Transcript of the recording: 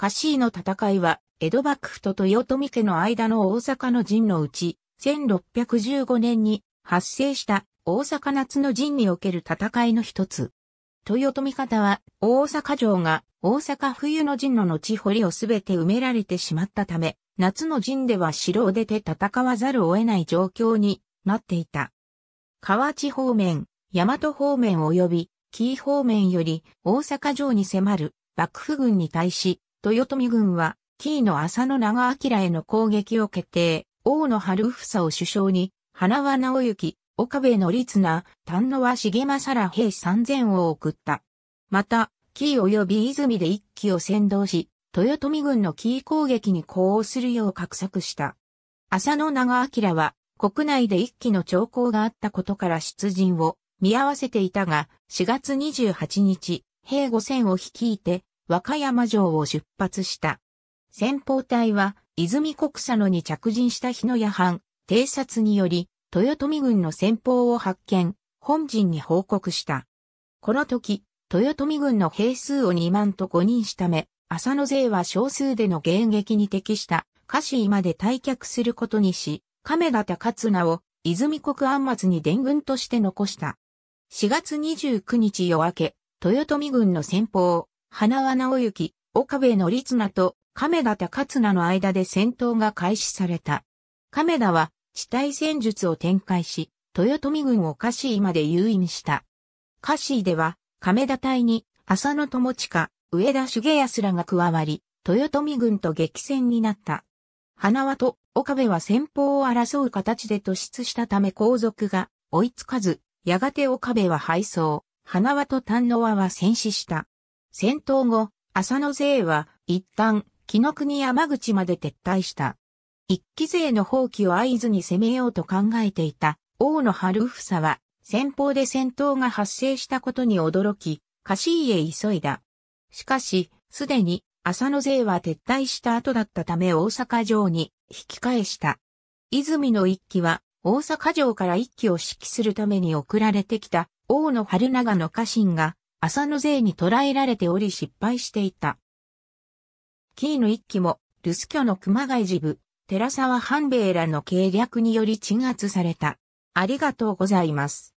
カシーの戦いは、江戸幕府と豊臣家の間の大阪の陣のうち、1615年に発生した大阪夏の陣における戦いの一つ。豊臣方は大阪城が大阪冬の陣の後堀をすべて埋められてしまったため、夏の陣では城を出て戦わざるを得ない状況になっていた。河内方面、大和方面及び紀伊方面より大阪城に迫る幕府軍に対し豊臣軍は、紀伊の浅野長明への攻撃を決定、大野春房を首相に、花輪直行、岡部の律名、丹野は重政ら兵三千を送った。また、紀伊及び泉で一騎を先導し、豊臣軍の紀伊攻撃に呼応するよう画策した。浅野長明は、国内で一騎の兆候があったことから出陣を見合わせていたが、4月28日、兵五千を率いて、和歌山城を出発した。先方隊は、泉国佐野に着陣した日野夜半、偵察により、豊臣軍の先方を発見、本陣に報告した。この時、豊臣軍の兵数を2万と5人しため、浅野勢は少数での迎撃に適した、家臣まで退却することにし、亀型勝名を、泉国安末に伝軍として残した。4月29日夜明け、豊臣軍の先方、花輪直之、岡部の立名と亀田高綱の間で戦闘が開始された。亀田は地対戦術を展開し、豊臣軍をカシまで誘引した。カシでは、亀田隊に浅野友近、上田重康らが加わり、豊臣軍と激戦になった。花輪と岡部は先方を争う形で突出したため皇族が追いつかず、やがて岡部は敗走、花輪と丹野輪は戦死した。戦闘後、浅野勢は一旦、木の国山口まで撤退した。一期勢の放棄を合図に攻めようと考えていた、大野春房は、先方で戦闘が発生したことに驚き、家臣へ急いだ。しかし、すでに、浅野勢は撤退した後だったため大阪城に引き返した。泉の一期は、大阪城から一期を指揮するために送られてきた、大野春長の家臣が、浅野勢に捕らえられており失敗していた。キーヌ一機も、留守居の熊谷寺部、寺沢半兵衛らの計略により鎮圧された。ありがとうございます。